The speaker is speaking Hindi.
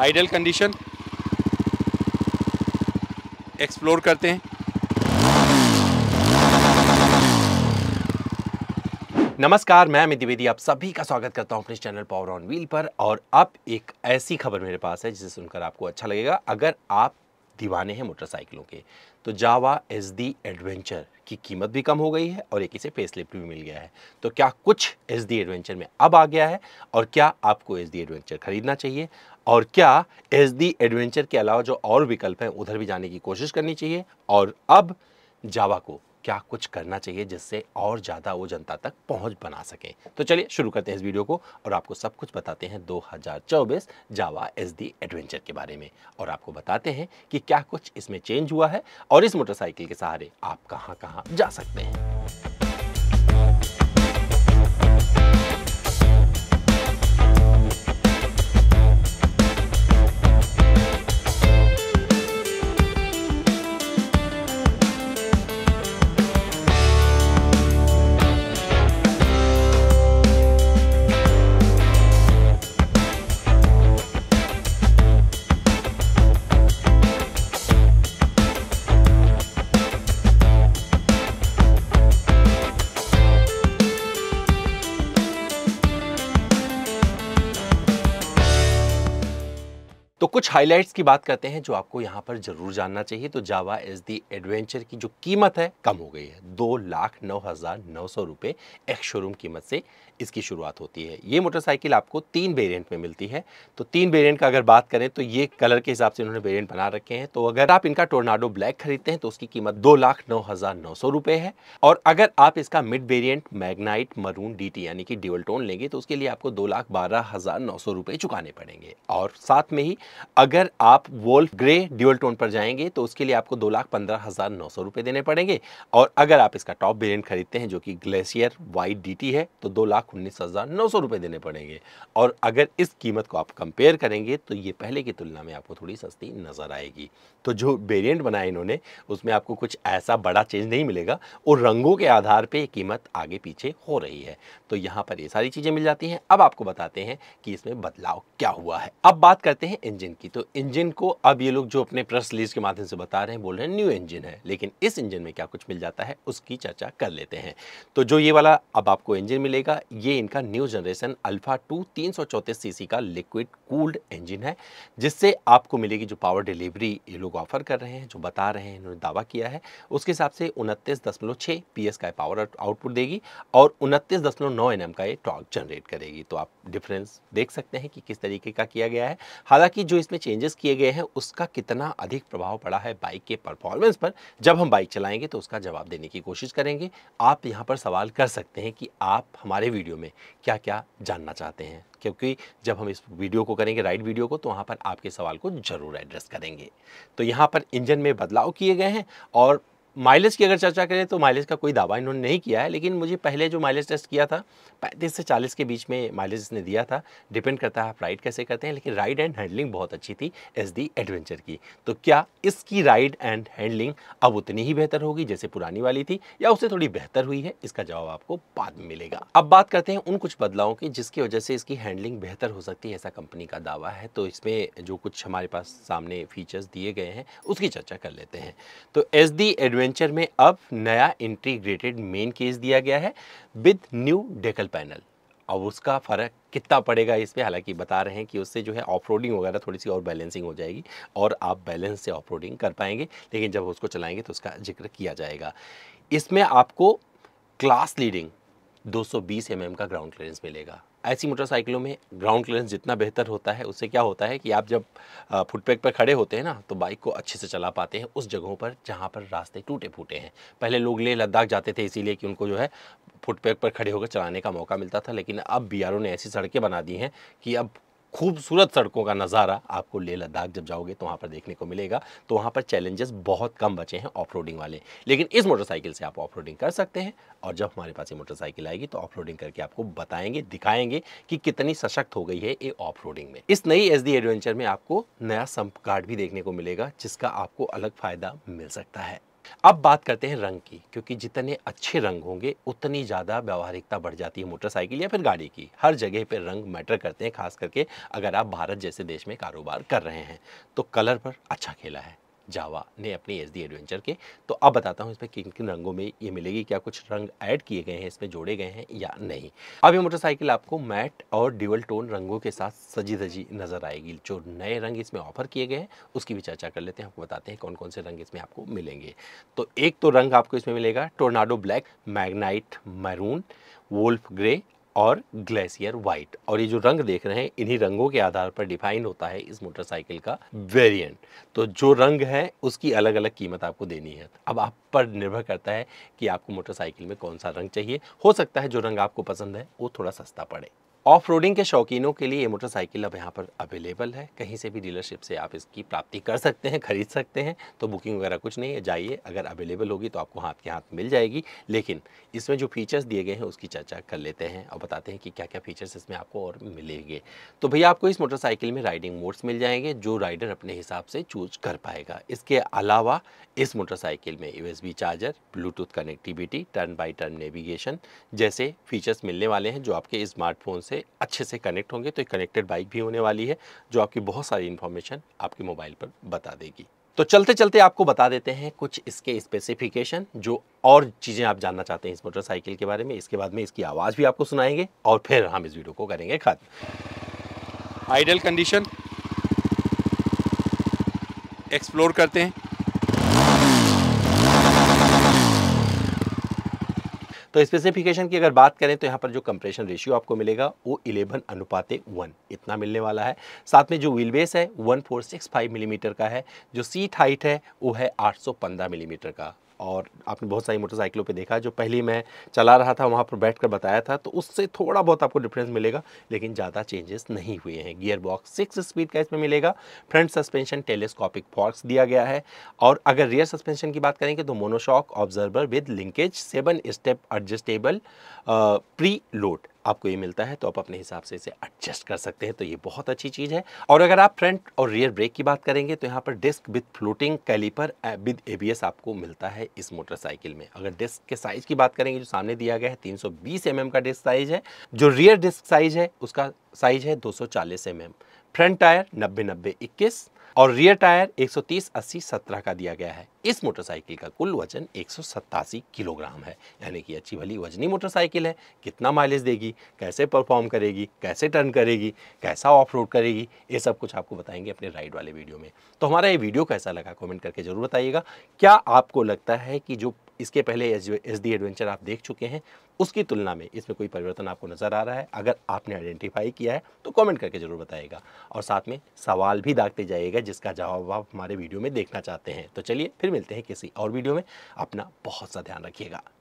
आइडल कंडीशन एक्सप्लोर करते हैं नमस्कार मैं अमित द्विवेदी आप सभी का स्वागत करता हूं अपने चैनल पावर ऑन व्हील पर और अब एक ऐसी खबर मेरे पास है जिसे सुनकर आपको अच्छा लगेगा अगर आप दीवाने हैं मोटरसाइकिलों के तो जावा एस डी एडवेंचर की कीमत भी कम हो गई है और एक इसे फेसलिफ्ट भी मिल गया है तो क्या कुछ एस डी एडवेंचर में अब आ गया है और क्या आपको एस डी एडवेंचर खरीदना चाहिए और क्या एस डी एडवेंचर के अलावा जो और विकल्प हैं उधर भी जाने की कोशिश करनी चाहिए और अब जावा को क्या कुछ करना चाहिए जिससे और ज़्यादा वो जनता तक पहुंच बना सकें तो चलिए शुरू करते हैं इस वीडियो को और आपको सब कुछ बताते हैं 2024 जावा एस डी एडवेंचर के बारे में और आपको बताते हैं कि क्या कुछ इसमें चेंज हुआ है और इस मोटरसाइकिल के सहारे आप कहाँ कहाँ जा सकते हैं कुछ हाईलाइट्स की बात करते हैं जो आपको यहाँ पर जरूर जानना चाहिए तो जावा एस दी एडवेंचर की जो कीमत है कम हो गई है दो लाख नौ हज़ार नौ सौ रुपये एक शोरूम कीमत से इसकी शुरुआत होती है ये मोटरसाइकिल आपको तीन वेरिएंट में मिलती है तो तीन वेरिएंट का अगर बात करें तो ये कलर के हिसाब से इन्होंने वेरियंट बना रखे हैं तो अगर आप इनका टोर्नाडो ब्लैक खरीदते हैं तो उसकी कीमत दो लाख नौ हज़ार नौ सौ रुपये है और अगर आप इसका mid variant magnite maroon D T यानी कि डिवल टोन लेंगे तो उसके लिए आपको दो लाख बारह हज़ार नौ सौ रुपये चुकाने पड़ेंगे और साथ में ही अगर आप वोल्फ ग्रे ड्यूअल टोन पर जाएंगे तो उसके लिए आपको दो लाख पंद्रह हज़ार नौ सौ रुपये देने पड़ेंगे और अगर आप इसका टॉप वेरिएंट खरीदते हैं जो कि ग्लेशियर वाइट डीटी है तो दो लाख उन्नीस हज़ार नौ सौ रुपये देने पड़ेंगे और अगर इस कीमत को आप कंपेयर करेंगे तो ये पहले की तुलना में आपको थोड़ी सस्ती नज़र आएगी तो जो वेरियंट बनाए इन्होंने उसमें आपको कुछ ऐसा बड़ा चेंज नहीं मिलेगा और रंगों के आधार पर कीमत आगे पीछे हो रही है तो यहाँ पर ये सारी चीज़ें मिल जाती हैं अब आपको बताते हैं कि इसमें बदलाव क्या हुआ है अब बात करते हैं इंजन की की तो इंजन को अब ये लोग जो अपने प्रेस रिलीज के माध्यम से बता रहे हैं बोल रहे हैं न्यू इंजन है लेकिन इस इंजन में क्या कुछ मिल जाता है उसकी चर्चा कर लेते हैं तो जो ये वाला अब आपको इंजन मिलेगा ये इनका न्यू जनरेशन अल्फा टू तीन सीसी का लिक्विड कूल्ड इंजन है जिससे आपको मिलेगी जो पावर डिलीवरी ये लोग ऑफर कर रहे हैं जो बता रहे हैं इन्होंने दावा किया है उसके हिसाब से उनतीस दशमलव का पावर आउटपुट देगी और उनतीस दशमलव नौ का ये टॉक जनरेट करेगी तो आप डिफरेंस देख सकते हैं कि किस तरीके का किया गया है हालांकि जो इसमें में चेंजेस किए गए हैं उसका कितना अधिक प्रभाव पड़ा है बाइक के परफॉर्मेंस पर जब हम बाइक चलाएंगे तो उसका जवाब देने की कोशिश करेंगे आप यहाँ पर सवाल कर सकते हैं कि आप हमारे वीडियो में क्या क्या जानना चाहते हैं क्योंकि जब हम इस वीडियो को करेंगे राइट वीडियो को तो वहाँ पर आपके सवाल को जरूर एड्रेस करेंगे तो यहाँ पर इंजन में बदलाव किए गए हैं और माइलेज की अगर चर्चा करें तो माइलेज का कोई दावा इन्होंने नहीं किया है लेकिन मुझे पहले जो माइलेज टेस्ट किया था पैंतीस से चालीस के बीच में माइलेज इसने दिया था डिपेंड करता है आप राइड कैसे करते हैं लेकिन राइड एंड हैंडलिंग बहुत अच्छी थी एस डी एडवेंचर की तो क्या इसकी राइड एंड हैंडलिंग अब उतनी ही बेहतर होगी जैसे पुरानी वाली थी या उससे थोड़ी बेहतर हुई है इसका जवाब आपको बाद में मिलेगा अब बात करते हैं उन कुछ बदलावों की जिसकी वजह से इसकी हैंडलिंग बेहतर हो सकती है ऐसा कंपनी का दावा है तो इसमें जो कुछ हमारे पास सामने फीचर्स दिए गए हैं उसकी चर्चा कर लेते हैं तो एस डी एडवें एडवेंचर में अब नया इंटीग्रेटेड मेन केस दिया गया है विद न्यू डेकल पैनल अब उसका फ़र्क कितना पड़ेगा इस पर हालांकि बता रहे हैं कि उससे जो है ऑफ वगैरह थोड़ी सी और बैलेंसिंग हो जाएगी और आप बैलेंस से ऑफ कर पाएंगे लेकिन जब उसको चलाएंगे तो उसका जिक्र किया जाएगा इसमें आपको क्लास लीडिंग 220 सौ mm का ग्राउंड क्लियरेंस मिलेगा ऐसी मोटरसाइकिलों में ग्राउंड क्लियरेंस जितना बेहतर होता है उससे क्या होता है कि आप जब फुटपैक पर खड़े होते हैं ना तो बाइक को अच्छे से चला पाते हैं उस जगहों पर जहाँ पर रास्ते टूटे फूटे हैं पहले लोग ले लद्दाख जाते थे इसीलिए कि उनको जो है फुटपैक पर खड़े होकर चलाने का मौका मिलता था लेकिन अब बी ने ऐसी सड़कें बना दी हैं कि अब खूबसूरत सड़कों का नज़ारा आपको लेह लद्दाख जब जाओगे तो वहाँ पर देखने को मिलेगा तो वहाँ पर चैलेंजेस बहुत कम बचे हैं ऑफ वाले लेकिन इस मोटरसाइकिल से आप ऑफ कर सकते हैं और जब हमारे पास ये मोटरसाइकिल आएगी तो ऑफ करके आपको बताएंगे दिखाएंगे कि कितनी सशक्त हो गई है ये ऑफ में इस नई एस एडवेंचर में आपको नया संप कार्ड भी देखने को मिलेगा जिसका आपको अलग फ़ायदा मिल सकता है अब बात करते हैं रंग की क्योंकि जितने अच्छे रंग होंगे उतनी ज़्यादा व्यवहारिकता बढ़ जाती है मोटरसाइकिल या फिर गाड़ी की हर जगह पर रंग मैटर करते हैं खास करके अगर आप भारत जैसे देश में कारोबार कर रहे हैं तो कलर पर अच्छा खेला है जावा ने अपनी एस डी एडवेंचर के तो अब बताता हूँ इसमें किन किन रंगों में ये मिलेगी क्या कुछ रंग ऐड किए गए हैं इसमें जोड़े गए हैं या नहीं अब ये मोटरसाइकिल आपको मैट और ड्यूअल टोन रंगों के साथ सजी धजी नजर आएगी जो नए रंग इसमें ऑफर किए गए हैं उसकी भी चर्चा कर लेते हैं आपको बताते हैं कौन कौन से रंग इसमें आपको मिलेंगे तो एक तो रंग आपको इसमें मिलेगा tornado black magnite maroon wolf grey और ग्लेशियर व्हाइट और ये जो रंग देख रहे हैं इन्हीं रंगों के आधार पर डिफाइन होता है इस मोटरसाइकिल का वेरिएंट तो जो रंग है उसकी अलग अलग कीमत आपको देनी है अब आप पर निर्भर करता है कि आपको मोटरसाइकिल में कौन सा रंग चाहिए हो सकता है जो रंग आपको पसंद है वो थोड़ा सस्ता पड़े ऑफ रोडिंग के शौकीनों के लिए ये मोटरसाइकिल अब यहाँ पर अवेलेबल है कहीं से भी डीलरशिप से आप इसकी प्राप्ति कर सकते हैं खरीद सकते हैं तो बुकिंग वगैरह कुछ नहीं है जाइए अगर अवेलेबल होगी तो आपको हाथ के हाथ मिल जाएगी लेकिन इसमें जो फीचर्स दिए गए हैं उसकी चर्चा कर लेते हैं और बताते हैं कि क्या क्या फीचर्स इसमें आपको और मिलेंगे तो भैया आपको इस मोटरसाइकिल में राइडिंग मोड्स मिल जाएंगे जो राइडर अपने हिसाब से चूज कर पाएगा इसके अलावा इस मोटरसाइकिल में U charger bluetooth connectivity turn by turn navigation जैसे फीचर्स मिलने वाले हैं जो आपके स्मार्टफोन से से अच्छे से कनेक्ट होंगे तो एक कनेक्टेड बाइक भी होने वाली है जो आपकी बहुत सारी इन्फॉर्मेशन आपके मोबाइल पर बता देगी तो चलते चलते आपको बता देते हैं कुछ इसके स्पेसिफिकेशन जो और चीज़ें आप जानना चाहते हैं इस मोटरसाइकिल के बारे में इसके बाद में इसकी आवाज़ भी आपको सुनाएंगे और फिर हम इस वीडियो को करेंगे खत्म आइडल कंडीशन एक्सप्लोर करते हैं तो स्पेसिफिकेशन की अगर बात करें तो यहाँ पर जो कंप्रेशन रेशियो आपको मिलेगा वो इलेवन अनुपाते वन इतना मिलने वाला है साथ में जो व्हील बेस है one four six five millimetre का है जो सीट हाइट है वो है आठ सौ पंद्रह मिलीमीटर का और आपने बहुत सारी मोटरसाइकिलों पे देखा जो पहली मैं चला रहा था वहाँ पर बैठ कर बताया था तो उससे थोड़ा बहुत आपको डिफरेंस मिलेगा लेकिन ज़्यादा चेंजेस नहीं हुए हैं गियर बॉक्स सिक्स स्पीड का इसमें मिलेगा फ्रंट सस्पेंशन टेलीस्कॉपिक फॉर्क्स दिया गया है और अगर रियर सस्पेंशन की बात करेंगे तो monoshock absorber with linkage seven step adjustable preload आपको ये मिलता है तो आप अपने हिसाब से इसे एडजस्ट कर सकते हैं तो ये बहुत अच्छी चीज़ है और अगर आप फ्रंट और रियर ब्रेक की बात करेंगे तो यहाँ पर disc with floating caliper with ABS आपको मिलता है इस मोटरसाइकिल में अगर डिस्क के साइज़ की बात करेंगे जो सामने दिया गया है तीन सौ mm का डिस्क साइज़ है जो रियर डिस्क साइज़ है उसका साइज़ है दो सौ mm. फ्रंट टायर नब्बे नब्बे इक्कीस और रियर टायर एक सौ 17 का दिया गया है इस मोटरसाइकिल का कुल वजन एक किलोग्राम है यानी कि अच्छी भली वजनी मोटरसाइकिल है कितना माइलेज देगी कैसे परफॉर्म करेगी कैसे टर्न करेगी कैसा ऑफ रोड करेगी ये सब कुछ आपको बताएंगे अपने राइड वाले वीडियो में तो हमारा ये वीडियो कैसा लगा कमेंट करके ज़रूर बताइएगा क्या आपको लगता है कि जो इसके पहले एस डी एडवेंचर आप देख चुके हैं उसकी तुलना में इसमें कोई परिवर्तन आपको नज़र आ रहा है अगर आपने आइडेंटिफाई किया है तो कमेंट करके ज़रूर बताएगा और साथ में सवाल भी दागते जाइएगा जिसका जवाब आप हमारे वीडियो में देखना चाहते हैं तो चलिए फिर मिलते हैं किसी और वीडियो में अपना बहुत सा ध्यान रखिएगा